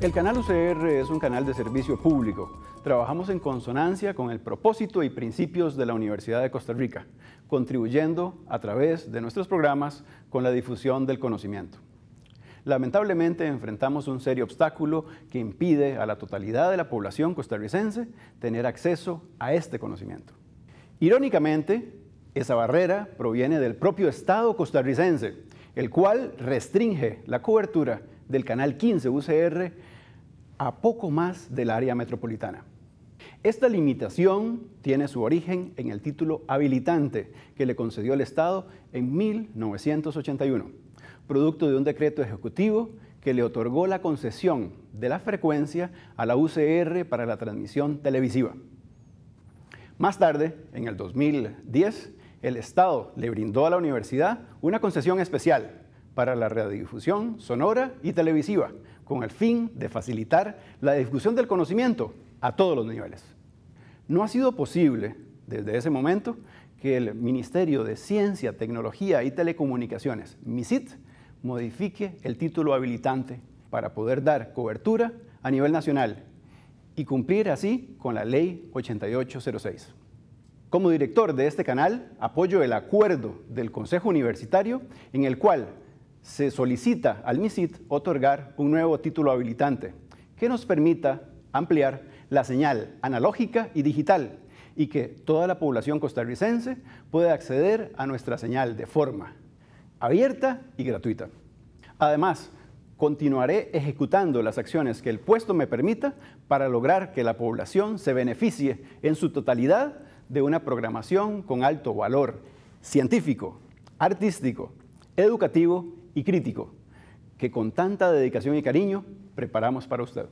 El canal UCR es un canal de servicio público. Trabajamos en consonancia con el propósito y principios de la Universidad de Costa Rica, contribuyendo a través de nuestros programas con la difusión del conocimiento. Lamentablemente enfrentamos un serio obstáculo que impide a la totalidad de la población costarricense tener acceso a este conocimiento. Irónicamente, esa barrera proviene del propio Estado costarricense, el cual restringe la cobertura del canal 15 UCR a poco más del área metropolitana. Esta limitación tiene su origen en el título habilitante que le concedió el Estado en 1981, producto de un decreto ejecutivo que le otorgó la concesión de la frecuencia a la UCR para la transmisión televisiva. Más tarde, en el 2010, el Estado le brindó a la universidad una concesión especial para la radiodifusión sonora y televisiva, con el fin de facilitar la difusión del conocimiento a todos los niveles. No ha sido posible, desde ese momento, que el Ministerio de Ciencia, Tecnología y Telecomunicaciones, MISIT, modifique el título habilitante para poder dar cobertura a nivel nacional y cumplir así con la Ley 8806. Como director de este canal, apoyo el acuerdo del Consejo Universitario en el cual se solicita al MISIT otorgar un nuevo título habilitante que nos permita ampliar la señal analógica y digital y que toda la población costarricense pueda acceder a nuestra señal de forma abierta y gratuita. Además, continuaré ejecutando las acciones que el puesto me permita para lograr que la población se beneficie en su totalidad de una programación con alto valor científico, artístico, educativo y crítico que con tanta dedicación y cariño preparamos para usted.